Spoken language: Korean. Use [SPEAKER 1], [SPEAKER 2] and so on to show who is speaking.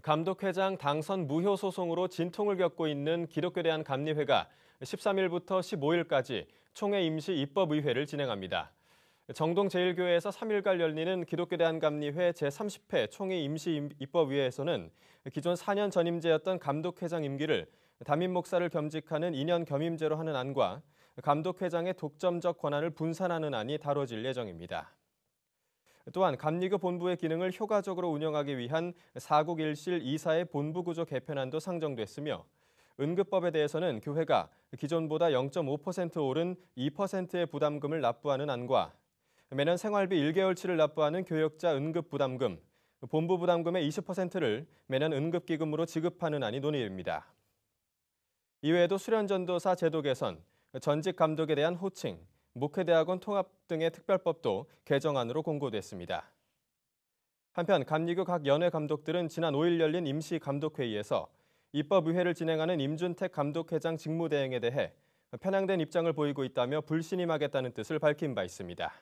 [SPEAKER 1] 감독회장 당선 무효 소송으로 진통을 겪고 있는 기독교 대한 감리회가 13일부터 15일까지 총회 임시 입법의회를 진행합니다. 정동제일교회에서 3일간 열리는 기독교 대한 감리회 제30회 총회 임시 입법의회에서는 기존 4년 전임제였던 감독회장 임기를 담임 목사를 겸직하는 2년 겸임제로 하는 안과 감독회장의 독점적 권한을 분산하는 안이 다뤄질 예정입니다. 또한 감리교 본부의 기능을 효과적으로 운영하기 위한 사국 일실 이사의 본부 구조 개편안도 상정됐으며 은급법에 대해서는 교회가 기존보다 0.5% 오른 2%의 부담금을 납부하는 안과 매년 생활비 1개월치를 납부하는 교역자 은급 부담금, 본부 부담금의 20%를 매년 은급기금으로 지급하는 안이 논의됩니다. 이외에도 수련전도사 제도 개선, 전직 감독에 대한 호칭, 목회대학원 통합 등의 특별법도 개정안으로 공고됐습니다. 한편 감리교 각 연회 감독들은 지난 5일 열린 임시 감독회의에서 입법의회를 진행하는 임준택 감독회장 직무대행에 대해 편향된 입장을 보이고 있다며 불신임하겠다는 뜻을 밝힌 바 있습니다.